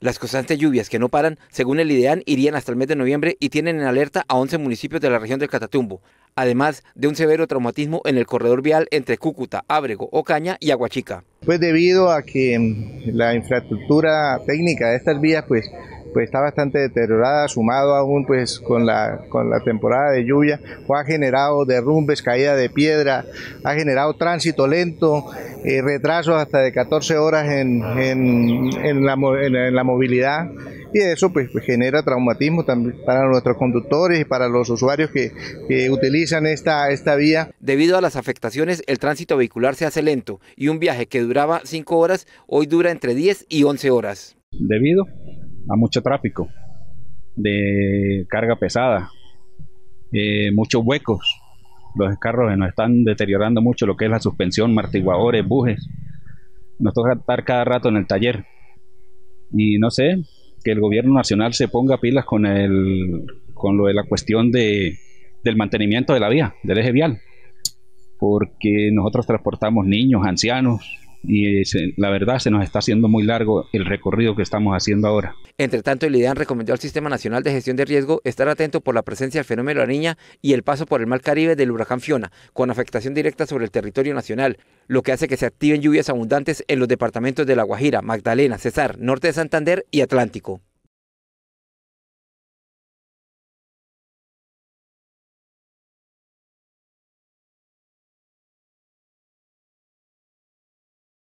Las constantes lluvias que no paran, según el IDEAN, irían hasta el mes de noviembre y tienen en alerta a 11 municipios de la región del Catatumbo, además de un severo traumatismo en el corredor vial entre Cúcuta, Ábrego, Ocaña y Aguachica. Pues debido a que mm, la infraestructura técnica de estas vías pues pues, está bastante deteriorada, sumado aún pues con la, con la temporada de lluvia, ha generado derrumbes, caída de piedra, ha generado tránsito lento, eh, retrasos hasta de 14 horas en, la, movilidad y eso pues, pues, genera traumatismo también para nuestros conductores y para los usuarios que, utilizan esta, esta vía. Debido a las afectaciones, el tránsito vehicular se hace lento y un viaje que duraba 5 horas hoy dura entre 10 y 11 horas. Debido a mucho tráfico de carga pesada, eh, muchos huecos. Los carros nos están deteriorando mucho lo que es la suspensión, martiguadores, bujes. Nos toca estar cada rato en el taller. Y no sé, que el gobierno nacional se ponga pilas con, el, con lo de la cuestión de, del mantenimiento de la vía, del eje vial. Porque nosotros transportamos niños, ancianos, y eh, la verdad se nos está haciendo muy largo el recorrido que estamos haciendo ahora. Entre tanto, el IDEAN recomendó al Sistema Nacional de Gestión de Riesgo estar atento por la presencia del fenómeno de la niña y el paso por el mar Caribe del huracán Fiona, con afectación directa sobre el territorio nacional, lo que hace que se activen lluvias abundantes en los departamentos de La Guajira, Magdalena, Cesar, Norte de Santander y Atlántico.